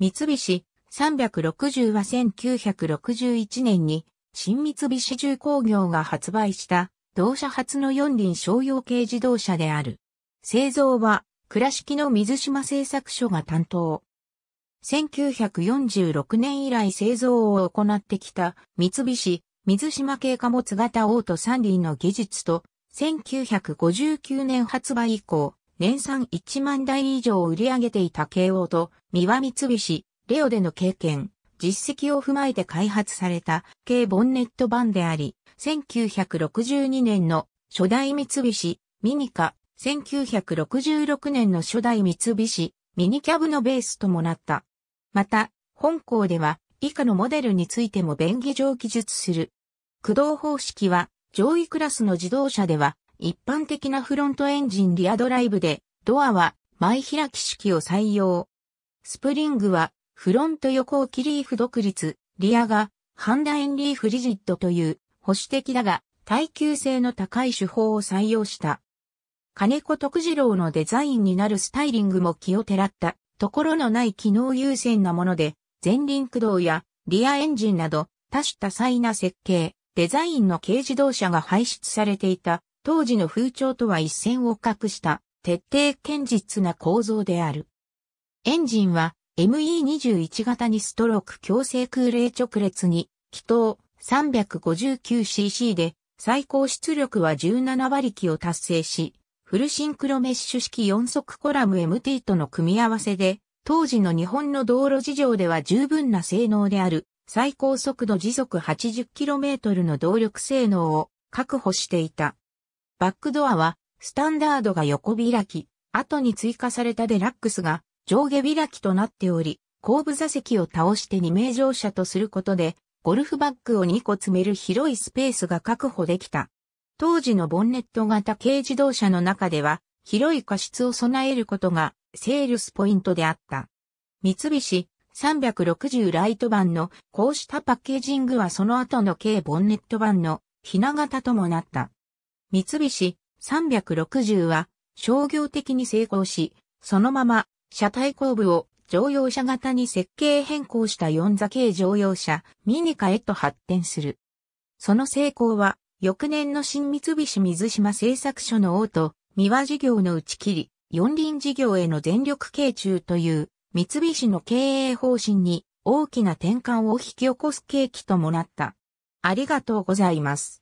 三菱360は1961年に新三菱重工業が発売した同社初の四輪商用軽自動車である。製造は倉敷の水島製作所が担当。1946年以来製造を行ってきた三菱水島系貨物型オート三輪の技術と1959年発売以降年産1万台以上を売り上げていた慶応と、三輪三菱、レオでの経験、実績を踏まえて開発された軽ボンネット版であり、1962年の初代三菱、ミニカ、1966年の初代三菱、ミニキャブのベースともなった。また、本校では以下のモデルについても便宜上記述する。駆動方式は上位クラスの自動車では一般的なフロントエンジンリアドライブで、ドアは前開き式を採用。スプリングはフロント横置きリーフ独立、リアがハンダエンリーフリジットという保守的だが耐久性の高い手法を採用した。金子徳次郎のデザインになるスタイリングも気をてらったところのない機能優先なもので、前輪駆動やリアエンジンなど多種多彩な設計、デザインの軽自動車が排出されていた当時の風潮とは一線を画した徹底堅実な構造である。エンジンは ME21 型にストローク強制空冷直列に気筒 359cc で最高出力は17馬力を達成し、フルシンクロメッシュ式4速コラム MT との組み合わせで、当時の日本の道路事情では十分な性能である最高速度時速 80km の動力性能を確保していた。バックドアは、スタンダードが横開き、後に追加されたデラックスが上下開きとなっており、後部座席を倒して2名乗車とすることで、ゴルフバッグを2個詰める広いスペースが確保できた。当時のボンネット型軽自動車の中では、広い過失を備えることがセールスポイントであった。三菱360ライト版のこうしたパッケージングはその後の軽ボンネット版のひな型ともなった。三菱360は商業的に成功し、そのまま車体後部を乗用車型に設計変更した四座系乗用車ミニカへと発展する。その成功は翌年の新三菱水島製作所の王と三輪事業の打ち切り、四輪事業への全力傾注という三菱の経営方針に大きな転換を引き起こす契機ともなった。ありがとうございます。